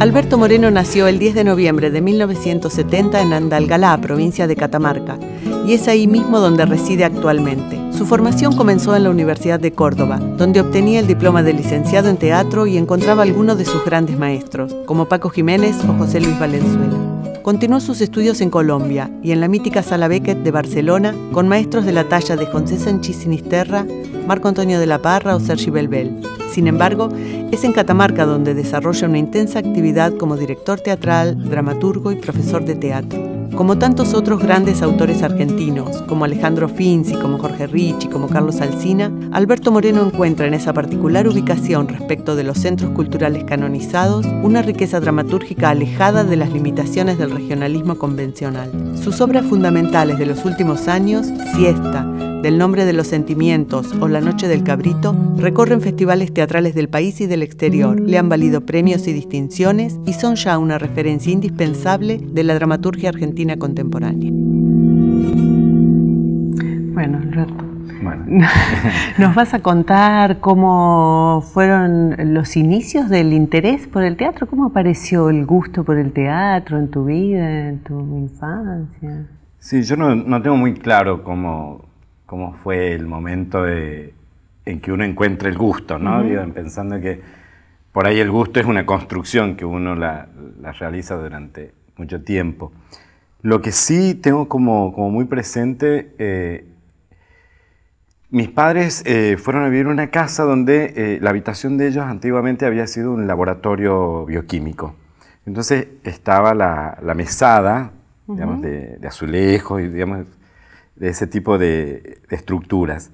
Alberto Moreno nació el 10 de noviembre de 1970 en Andalgalá, provincia de Catamarca, y es ahí mismo donde reside actualmente. Su formación comenzó en la Universidad de Córdoba, donde obtenía el diploma de licenciado en teatro y encontraba algunos de sus grandes maestros, como Paco Jiménez o José Luis Valenzuela continuó sus estudios en Colombia y en la mítica Sala Beckett de Barcelona con maestros de la talla de José Sánchez Sinisterra, Marco Antonio de la Parra o Sergi Belbel. Sin embargo, es en Catamarca donde desarrolla una intensa actividad como director teatral, dramaturgo y profesor de teatro como tantos otros grandes autores argentinos, como Alejandro Finzi, como Jorge Ricci, como Carlos Alsina, Alberto Moreno encuentra en esa particular ubicación respecto de los centros culturales canonizados una riqueza dramatúrgica alejada de las limitaciones del regionalismo convencional. Sus obras fundamentales de los últimos años, Siesta, del nombre de los sentimientos o La Noche del Cabrito recorren festivales teatrales del país y del exterior, le han valido premios y distinciones y son ya una referencia indispensable de la dramaturgia argentina contemporánea. Bueno, Rato ¿Nos vas a contar cómo fueron los inicios del interés por el teatro? ¿Cómo apareció el gusto por el teatro en tu vida, en tu infancia? Sí, yo no tengo muy claro cómo, cómo fue el momento en que uno encuentra el gusto, ¿no? pensando que por ahí el gusto es una construcción que uno la, realiza durante mucho tiempo. Lo que sí tengo como, muy presente, eh, mis padres eh, fueron a vivir en una casa donde eh, la habitación de ellos antiguamente había sido un laboratorio bioquímico. Entonces estaba la, mesada, de, de azulejos y digamos, de ese tipo de, estructuras.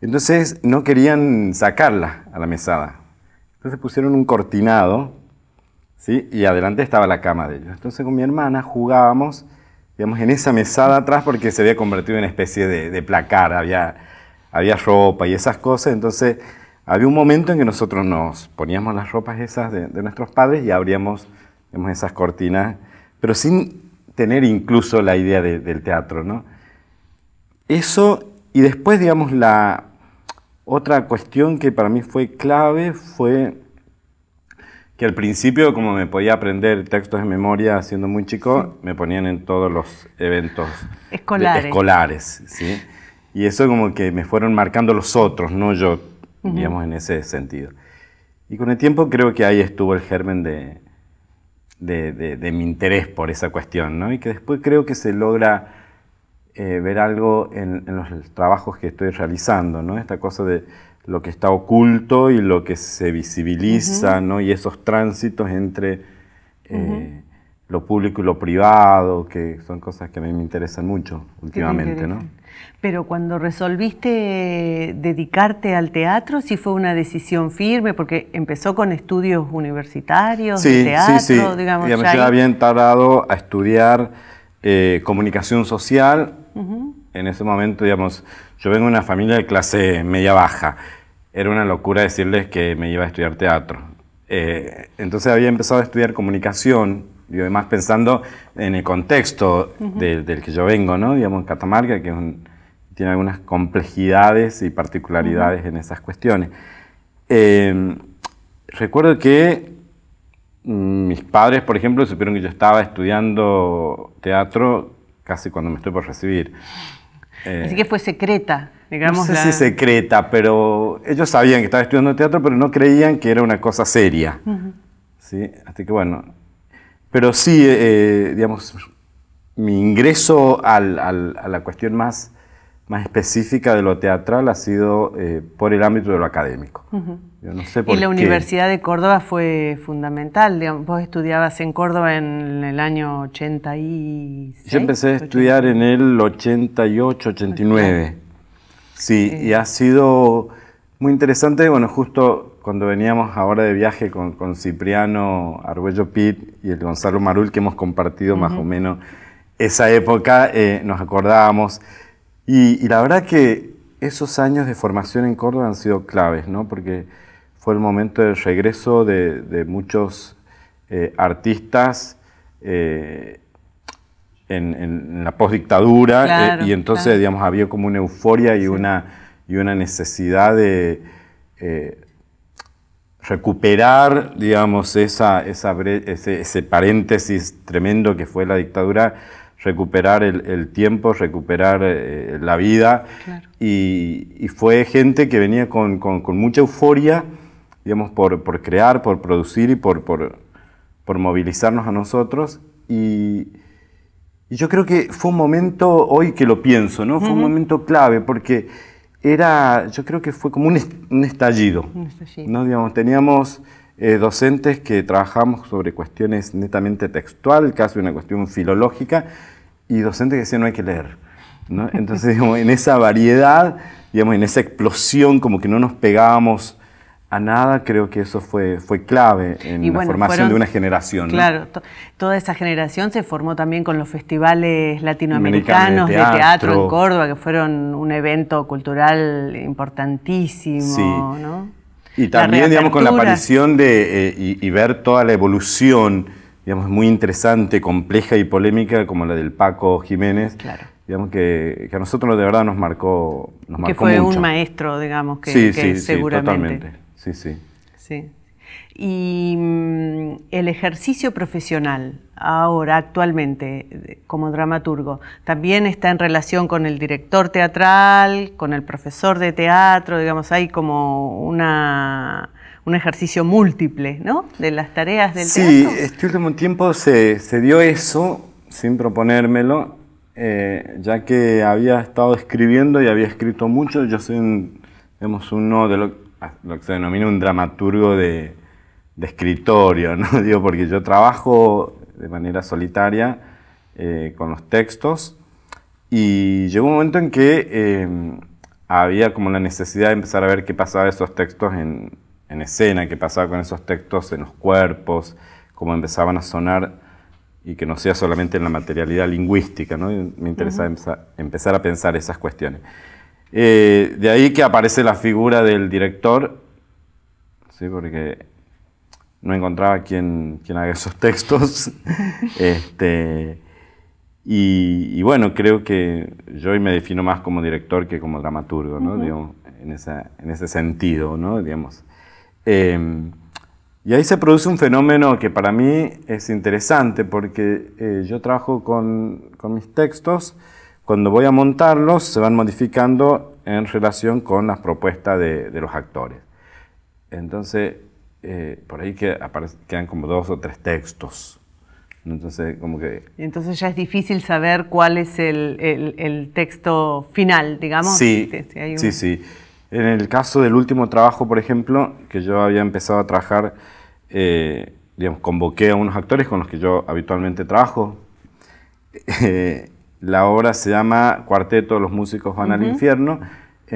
Entonces no querían sacarla a la mesada. Entonces pusieron un cortinado ¿sí? y adelante estaba la cama de ellos. Entonces con mi hermana jugábamos digamos, en esa mesada atrás porque se había convertido en especie de, placar, había, había ropa y esas cosas, entonces había un momento en que nosotros nos poníamos las ropas esas de, nuestros padres y abríamos esas cortinas, pero sin tener incluso la idea del teatro, ¿no? Eso, y después, digamos, la otra cuestión que para mí fue clave fue que al principio, como me podía aprender textos de memoria siendo muy chico, me ponían en todos los eventos escolares. Y eso como que me fueron marcando los otros, no yo, digamos, en ese sentido. Y con el tiempo creo que ahí estuvo el germen de, de, mi interés por esa cuestión, ¿no? Y que después creo que se logra eh, ver algo en, los trabajos que estoy realizando, ¿no? Esta cosa de lo que está oculto y lo que se visibiliza, ¿no? Y esos tránsitos entre eh, lo público y lo privado, que son cosas que a mí me interesan mucho últimamente, ¿no? Pero cuando resolviste dedicarte al teatro, ¿sí fue una decisión firme? Porque empezó con estudios universitarios, de teatro, sí, sí. digamos. Y ya me había entablado a estudiar eh, comunicación social en ese momento, digamos, yo vengo de una familia de clase media baja. Era una locura decirles que me iba a estudiar teatro. Eh, entonces había empezado a estudiar comunicación, y además pensando en el contexto del que yo vengo, ¿no? Digamos, Catamarca, que tiene algunas complejidades y particularidades en esas cuestiones. Eh, recuerdo que mm, mis padres, por ejemplo, supieron que yo estaba estudiando teatro casi cuando me estoy por recibir. Eh, así que fue secreta, digamos. No sé secreta, pero ellos sabían que estaba estudiando teatro, pero no creían que era una cosa seria. Así que bueno. Pero sí, eh, digamos, mi ingreso a la cuestión más más específica de lo teatral ha sido eh, por el ámbito de lo académico. Yo no sé por y la Universidad de Córdoba fue fundamental. vos estudiabas en Córdoba en el año 86. Yo empecé a estudiar en el 88, 89. Sí, eh. y ha sido muy interesante. Bueno, justo cuando veníamos ahora de viaje con, Cipriano Arguello Pitt y el Gonzalo Marul, que hemos compartido más o menos esa época, eh, nos acordábamos y, la verdad que esos años de formación en Córdoba han sido claves, porque fue el momento del regreso de, muchos eh, artistas eh, en, la postdictadura eh, y entonces digamos, había como una euforia y, una, y una necesidad de recuperar digamos, ese paréntesis tremendo que fue la dictadura recuperar el, tiempo, recuperar eh, la vida. Y, fue gente que venía con, mucha euforia, digamos, por, crear, por producir y por, movilizarnos a nosotros. Y, yo creo que fue un momento, hoy que lo pienso, ¿no? Fue un momento clave porque era, yo creo que fue como un, estallido. Un estallido. ¿no? Digamos, teníamos eh, docentes que trabajamos sobre cuestiones netamente textual, casi una cuestión filológica, y docentes que decían no hay que leer. Entonces, en esa variedad, digamos, en esa explosión, como que no nos pegábamos a nada, creo que eso fue, fue clave en la formación de una generación. Claro, toda esa generación se formó también con los festivales latinoamericanos de teatro. en Córdoba, que fueron un evento cultural importantísimo. Sí. ¿no? Y también, digamos, con la aparición de, eh, y, ver toda la evolución, digamos, muy interesante, compleja y polémica, como la del Paco Jiménez, digamos, que, que, a nosotros de verdad nos marcó, nos que fue un maestro, digamos, que, sí, seguramente. Sí, totalmente. Sí, sí. Sí y mm, el ejercicio profesional ahora, actualmente, como dramaturgo, también está en relación con el director teatral, con el profesor de teatro, digamos, hay como una, un ejercicio múltiple, ¿no? De las tareas del teatro. Sí, este último tiempo se, dio eso, sin proponérmelo, eh, ya que había estado escribiendo y había escrito mucho, yo soy uno de lo que se denomina un dramaturgo de de escritorio, ¿no? Digo, porque yo trabajo de manera solitaria eh, con los textos y llegó un momento en que em, había como la necesidad de empezar a ver qué pasaba esos textos en, escena, qué pasaba con esos textos en los cuerpos, cómo empezaban a sonar y que no sea solamente en la materialidad lingüística, ¿no? me interesa empezar a pensar esas cuestiones. Eh, de ahí que aparece la figura del director, ¿sí? porque no encontraba quien, quien haga esos textos. este, y, bueno, creo que yo hoy me defino más como director que como dramaturgo, en, ese sentido, Digamos. Em, y ahí se produce un fenómeno que para mí es interesante porque eh, yo trabajo con, mis textos, cuando voy a montarlos se van modificando en relación con las propuestas de, de los actores. Entonces, eh, por ahí que quedan como dos o tres textos. Entonces, como que... Entonces ya es difícil saber cuál es el, el, texto final, digamos. Sí, sí, sí. En el caso del último trabajo, por ejemplo, que yo había empezado a trabajar, eh, digamos, convoqué a unos actores con los que yo habitualmente trabajo. Eh, la obra se llama Cuarteto, los músicos van al infierno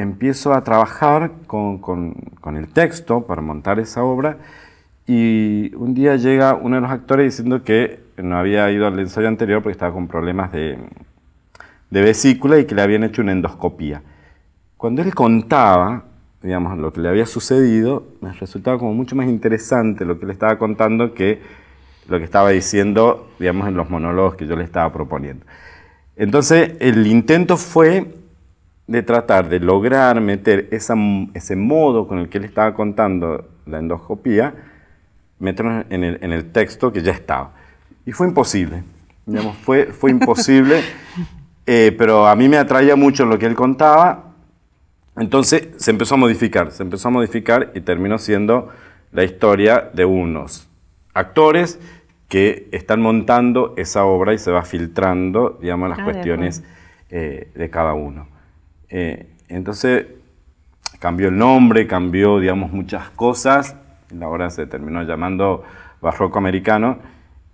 empiezo a trabajar con, con, el texto para montar esa obra y un día llega uno de los actores diciendo que no había ido al ensayo anterior porque estaba con problemas de, de vesícula y que le habían hecho una endoscopía. Cuando él contaba, digamos, lo que le había sucedido, me resultaba como mucho más interesante lo que le estaba contando que lo que estaba diciendo, digamos, en los monólogos que yo le estaba proponiendo. Entonces, el intento fue de tratar de lograr meter ese modo con el que él estaba contando la endoscopía, meterlo en el, texto que ya estaba. Y fue imposible, digamos, fue, fue imposible, eh, pero a mí me atraía mucho lo que él contaba, entonces se empezó a modificar, se empezó a modificar y terminó siendo la historia de unos actores que están montando esa obra y se va filtrando, digamos, las ah, cuestiones eh, de cada uno. Eh, entonces cambió el nombre, cambió, digamos, muchas cosas. La ahora se terminó llamando barroco americano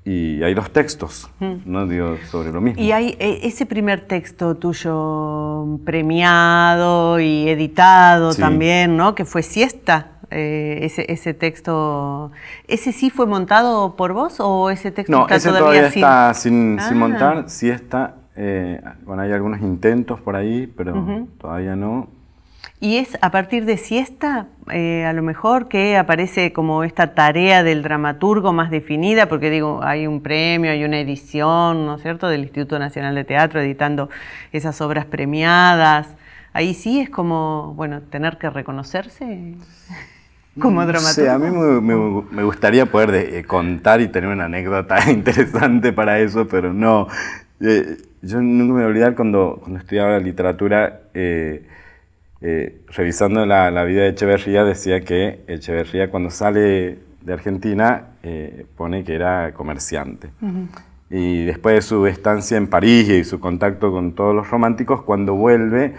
y hay dos textos, mm. ¿no? sobre lo mismo. Y hay eh, ese primer texto tuyo premiado y editado también, ¿no? Que fue Siesta, eh, ese, texto. ¿Ese sí fue montado por vos o ese texto no, todavía, sin... está sin, sin ah. montar? Siesta eh, bueno, hay algunos intentos por ahí, pero todavía no. ¿Y es a partir de siesta, eh, a lo mejor, que aparece como esta tarea del dramaturgo más definida? Porque digo, hay un premio, hay una edición, ¿no es cierto?, del Instituto Nacional de Teatro editando esas obras premiadas. Ahí sí es como, bueno, tener que reconocerse como mm, dramaturgo. Sí, a mí me, gustaría poder eh, contar y tener una anécdota interesante para eso, pero no yo nunca me voy a olvidar cuando, cuando estudiaba literatura, eh, eh, revisando la, vida de Echeverría, decía que Echeverría cuando sale de Argentina eh, pone que era comerciante. Y después de su estancia en París y su contacto con todos los románticos, cuando vuelve,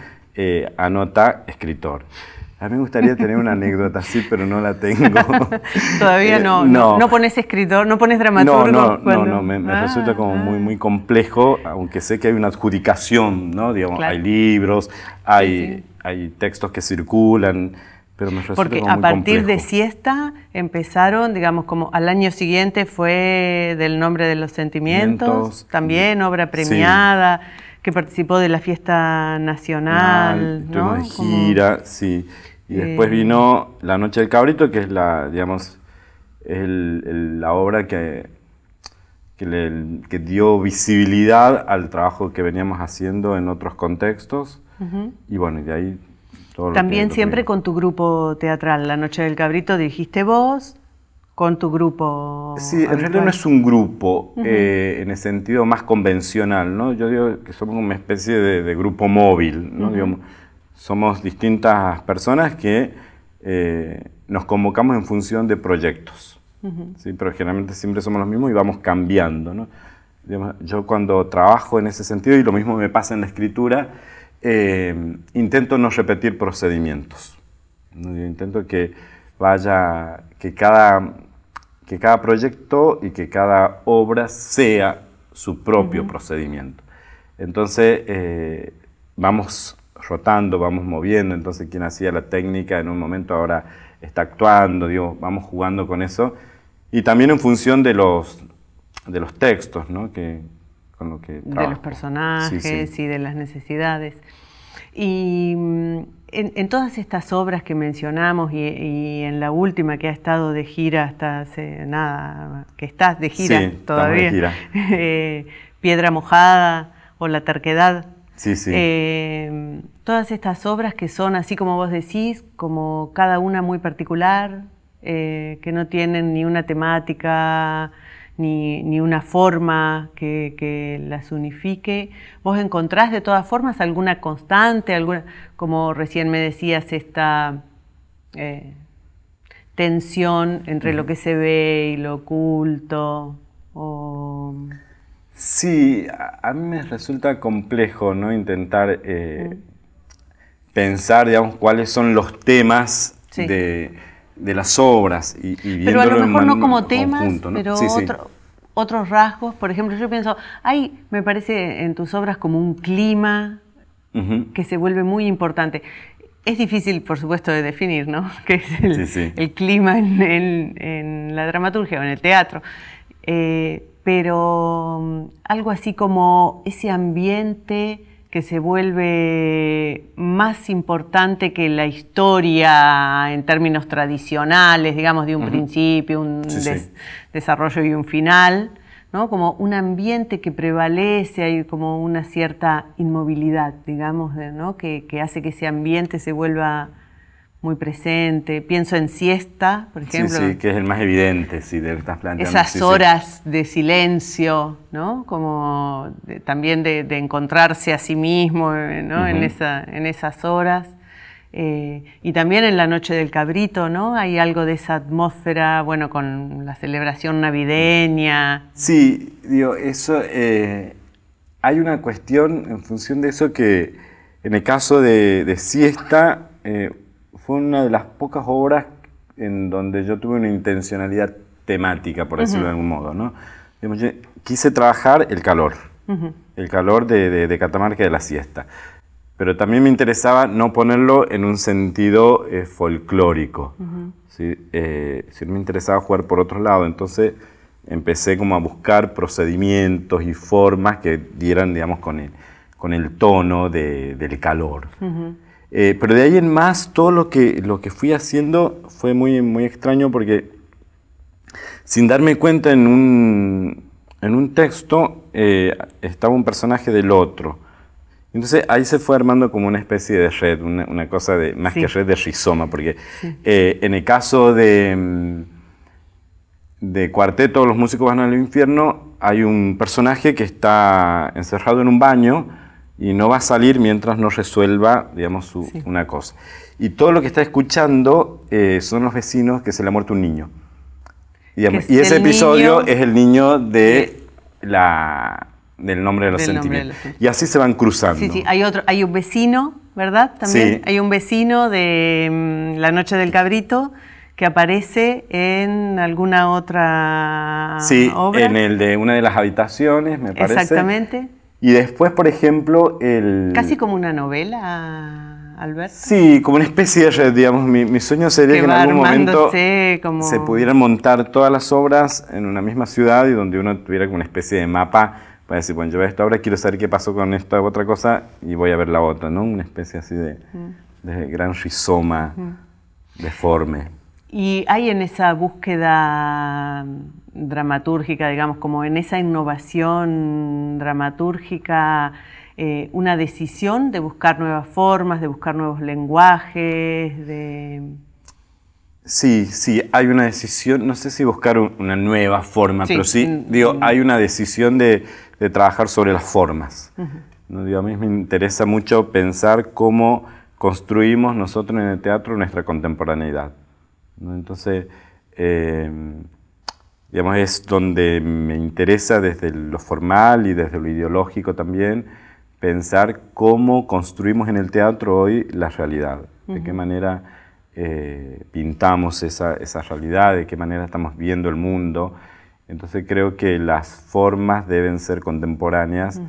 anota escritor. A mí me gustaría tener una anécdota así, pero no la tengo. Todavía eh, no, no, pones escritor, no pones dramaturgo. No, no, no, me, resulta como muy, ah, muy ah. complejo, aunque sé que hay una adjudicación, ¿no? Digamos, hay libros, hay, hay textos que circulan, pero me resulta muy complejo. Porque a partir de siesta empezaron, digamos, como al año siguiente fue del nombre de los sentimientos, también obra premiada. que participó de la fiesta nacional. ¿no? gira, sí. Y después eh, vino La Noche del Cabrito, que es la, digamos, el, la obra que, que, dio visibilidad al trabajo que veníamos haciendo en otros contextos. Y bueno, de ahí todo También siempre con tu grupo teatral, La Noche del Cabrito dijiste vos, con tu grupo. Sí, en realidad no es un grupo eh, en el sentido más convencional, ¿no? Yo digo que somos una especie de, grupo móvil, ¿no? Somos distintas personas que eh, nos convocamos en función de proyectos. ¿sí? Pero generalmente siempre somos los mismos y vamos cambiando. ¿no? Yo cuando trabajo en ese sentido, y lo mismo me pasa en la escritura, eh, intento no repetir procedimientos. intento que vaya, que cada, que cada proyecto y que cada obra sea su propio procedimiento. Entonces, eh, vamos rotando, vamos moviendo, entonces quien hacía la técnica en un momento ahora está actuando, digo, vamos jugando con eso. Y también en función de los, de los textos, ¿no? Que, con lo que De los personajes y de las necesidades. Y mm, en, todas estas obras que mencionamos y, en la última que ha estado de gira hasta hace nada, que estás de gira todavía, eh, Piedra Mojada o La Terquedad, sí, sí. Eh, todas estas obras que son, así como vos decís, como cada una muy particular, eh, que no tienen ni una temática, ni, una forma que, las unifique. ¿Vos encontrás de todas formas alguna constante, alguna, como recién me decías, esta eh, tensión entre lo que se ve y lo oculto? Sí, a, mí me resulta complejo ¿no? intentar eh, mm pensar, digamos, cuáles son los temas de, las obras y, Pero a lo mejor no como temas, pero otros rasgos. Por ejemplo, yo pienso, hay, me parece en tus obras como un clima que se vuelve muy importante. Es difícil, por supuesto, de definir, ¿no? ¿Qué es el, clima en, la dramaturgia o en el teatro? Eh, pero mm, algo así como ese ambiente que se vuelve más importante que la historia en términos tradicionales, digamos, de un principio, un desarrollo y un final, ¿no? Como un ambiente que prevalece, hay como una cierta inmovilidad, digamos, ¿no? que hace que ese ambiente se vuelva muy presente. Pienso en siesta, por ejemplo. Sí, sí que es el más evidente, sí, de, estas plantas Esas horas de silencio, ¿no? Como también de, encontrarse a sí mismo, ¿no? en, esas horas. Eh, y también en la noche del cabrito, ¿no? Hay algo de esa atmósfera, bueno, con la celebración navideña. Sí, digo, eso. Eh, hay una cuestión en función de eso que, en el caso de, siesta, eh, fue una de las pocas obras en donde yo tuve una intencionalidad temática, por decirlo de algún modo. quise trabajar el calor, el calor de, de, de, Catamarca de la siesta, pero también me interesaba no ponerlo en un sentido eh, folclórico, ¿sí? Eh, me interesaba jugar por otro lado, entonces empecé como a buscar procedimientos y formas que dieran, digamos, con el, con el tono del calor. Eh, pero de ahí en más, todo lo que, fui haciendo fue muy, muy extraño porque sin darme cuenta en un, en un texto eh, estaba un personaje del otro. Entonces ahí se fue armando como una especie de red, una, cosa de más que red de rizoma, porque eh, en el caso de, mm, de Cuarteto, los músicos van al infierno, hay un personaje que está encerrado en un baño y no va a salir mientras no resuelva, digamos, una cosa. Y todo lo que está escuchando eh, son los vecinos que se le ha muerto un niño. Y, ese episodio es el niño de, la, del nombre de los sentimientos. Y así se van cruzando. Sí, sí, hay, otro, hay un vecino, ¿verdad? También sí. hay un vecino de mm, La Noche del Cabrito que aparece en alguna otra sí, en el de una de las habitaciones, me parece. Exactamente y después, por ejemplo, el... Casi como una novela, Alberto. Sí, como una especie de digamos. Mi, mi sueño sería que, en algún momento se pudieran montar todas las obras en una misma ciudad y donde uno tuviera como una especie de mapa para decir, bueno, yo veo esta obra, quiero saber qué pasó con esta otra cosa y voy a ver la otra, ¿no? Una especie así de, de gran rizoma, deforme. Y hay en esa búsqueda dramatúrgica, digamos, como en esa innovación dramatúrgica, eh, una decisión de buscar nuevas formas, de buscar nuevos lenguajes, Sí, sí, hay una decisión, no sé si buscar una nueva forma, pero sí, mm, digo, mm. hay una decisión de, trabajar sobre las formas. a mí me interesa mucho pensar cómo construimos nosotros en el teatro nuestra contemporaneidad. Entonces, em, digamos, es donde me interesa desde lo formal y desde lo ideológico también pensar cómo construimos en el teatro hoy la realidad, de qué manera eh, pintamos esa, realidad, de qué manera estamos viendo el mundo. Entonces creo que las formas deben ser contemporáneas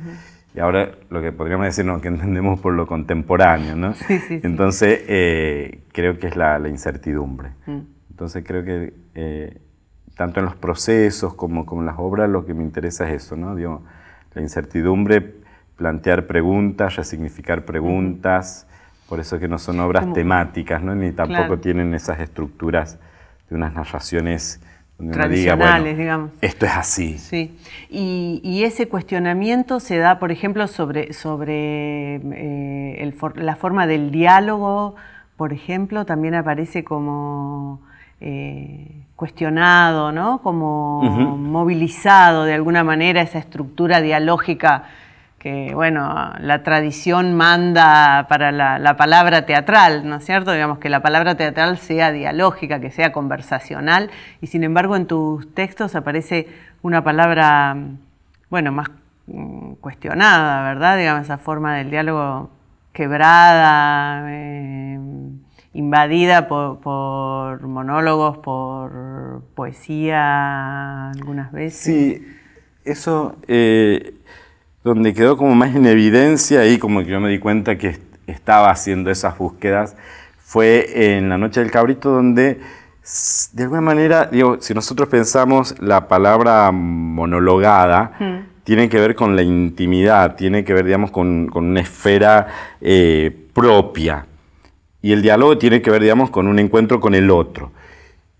y ahora lo que podríamos decir, no, que entendemos por lo contemporáneo, ¿no? Sí, sí, Entonces, eh, creo que es la, incertidumbre. Mm. Entonces, creo que eh, tanto en los procesos como, como en las obras lo que me interesa es eso, ¿no? la incertidumbre, plantear preguntas, resignificar preguntas, por eso que no son obras temáticas, ¿no? Ni tampoco tienen esas estructuras de unas narraciones tradicionales, digamos. Esto es así. Sí. Y, ese cuestionamiento se da, por ejemplo, sobre, eh, la forma del diálogo, por ejemplo, también aparece como eh, cuestionado, ¿no? Como movilizado de alguna manera esa estructura dialógica que, bueno, la tradición manda para la, palabra teatral, ¿no es cierto? Digamos que la palabra teatral sea dialógica, que sea conversacional, y sin embargo en tus textos aparece una palabra, mm, bueno, más mm, cuestionada, ¿verdad? Digamos, esa forma del diálogo quebrada, eh, invadida por, monólogos, por poesía algunas veces. Sí, eso... Eh, donde quedó como más en evidencia y como que yo me di cuenta que estaba haciendo esas búsquedas, fue en la noche del cabrito donde de alguna manera, digo, si nosotros pensamos la palabra monologada, hmm. tiene que ver con la intimidad, tiene que ver, digamos, con, una esfera eh, propia. Y el diálogo tiene que ver, digamos, con un encuentro con el otro.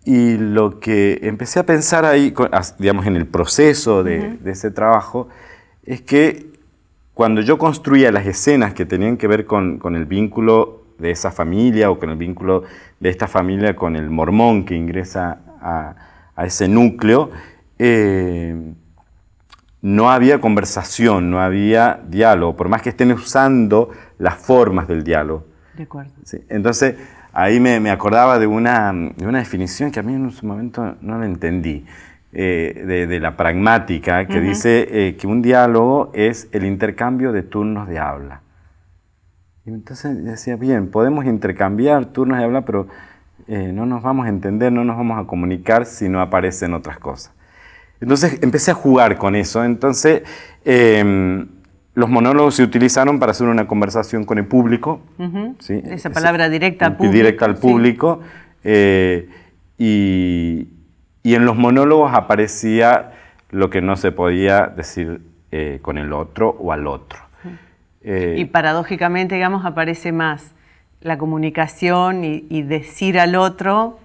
Y lo que empecé a pensar ahí, digamos, en el proceso de, de ese trabajo, es que cuando yo construía las escenas que tenían que ver con, el vínculo de esa familia o con el vínculo de esta familia con el mormón que ingresa a, ese núcleo, eh, no había conversación, no había diálogo, por más que estén usando las formas del diálogo. De acuerdo. entonces, ahí me, acordaba de una, de una, definición que a mí en su momento no la entendí. Eh, de, la pragmática, que dice eh, que un diálogo es el intercambio de turnos de habla. Y entonces decía, bien, podemos intercambiar turnos de habla, pero eh, no nos vamos a entender, no nos vamos a comunicar si no aparecen otras cosas. Entonces empecé a jugar con eso. Entonces em, los monólogos se utilizaron para hacer una conversación con el público. Esa palabra directa al público. Directa al público. y, y en los monólogos aparecía lo que no se podía decir eh, con el otro o al otro. y eh, paradójicamente, digamos, aparece más la comunicación y, decir al otro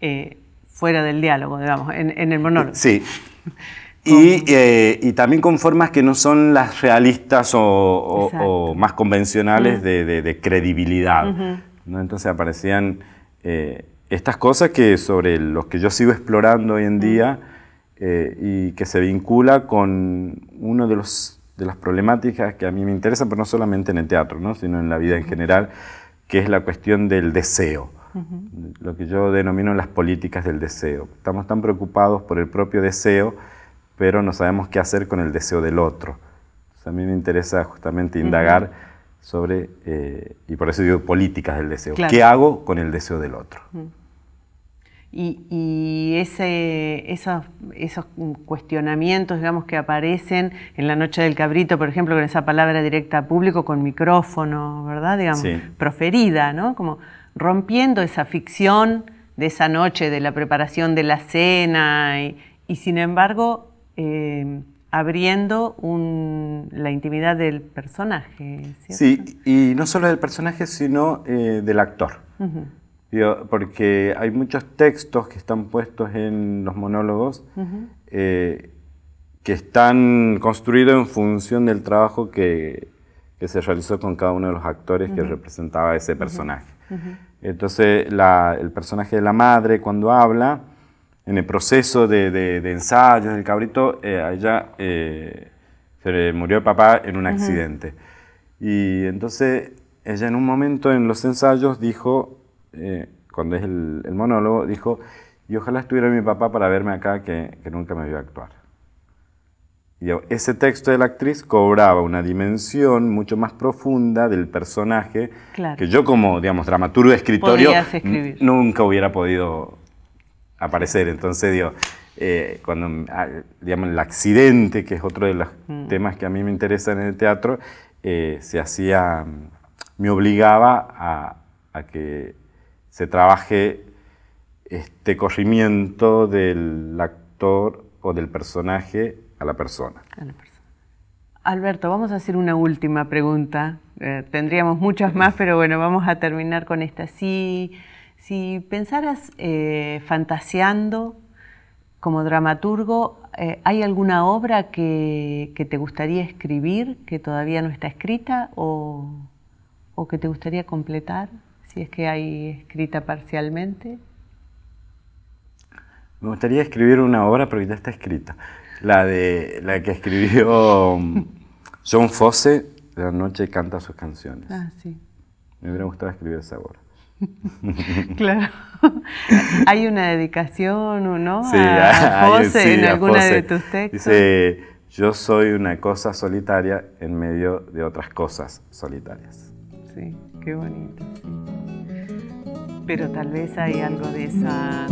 eh, fuera del diálogo, digamos, en, el monólogo. Sí. Y, también con formas que no son las realistas o, más convencionales de, credibilidad. Entonces aparecían estas cosas que sobre los que yo sigo explorando hoy en mm. día eh, y que se vincula con una de, los, de las problemáticas que a mí me interesan, pero no solamente en el teatro, sino en la vida en general, que es la cuestión del deseo, lo que yo denomino las políticas del deseo. Estamos tan preocupados por el propio deseo, pero no sabemos qué hacer con el deseo del otro. a mí me interesa justamente indagar sobre, eh, y por eso digo políticas del deseo. ¿Qué hago con el deseo del otro? Mm. Y, y ese, esos, esos, cuestionamientos, digamos, que aparecen en la noche del cabrito, por ejemplo, con esa palabra directa a público, con micrófono, ¿verdad? Digamos, proferida, ¿no? Como rompiendo esa ficción de esa noche, de la preparación de la cena, y, sin embargo... Eh, abriendo la intimidad del personaje. Sí, y no solo del personaje, sino eh, del actor. porque hay muchos textos que están puestos en los monólogos eh, que están construidos en función del trabajo que, se realizó con cada uno de los actores que representaba ese personaje. Entonces, el personaje de la madre, cuando habla, en el proceso de, ensayos del cabrito, eh, ella eh, se murió el papá en un accidente. Y entonces ella en un momento en los ensayos dijo, eh, cuando es el, monólogo, dijo, y ojalá estuviera mi papá para verme acá que, nunca me vio actuar. Y ese texto de la actriz cobraba una dimensión mucho más profunda del personaje que yo como, digamos, dramaturgo escritorio nunca hubiera podido aparecer. Entonces, digo, eh, cuando, ah, digamos, el accidente, que es otro de los mm. temas que a mí me interesan en el teatro, eh, se hacía, me obligaba a, que se trabaje este corrimiento del actor o del personaje a la persona. Alberto, vamos a hacer una última pregunta. Eh, tendríamos muchas más, pero bueno, vamos a terminar con esta. sí. Si pensaras eh, fantaseando como dramaturgo, eh, ¿hay alguna obra que, te gustaría escribir que todavía no está escrita o, que te gustaría completar, si es que hay escrita parcialmente? Me gustaría escribir una obra, pero ya está escrita. La, de, la que escribió um, John Fosse, La noche canta sus canciones. Ah, Me hubiera gustado escribir esa obra. claro. Hay una dedicación, o ¿no? Sí, a, en alguna de tus textos. Dice, yo soy una cosa solitaria en medio de otras cosas solitarias. Sí, qué bonito. Pero tal vez hay algo de esa...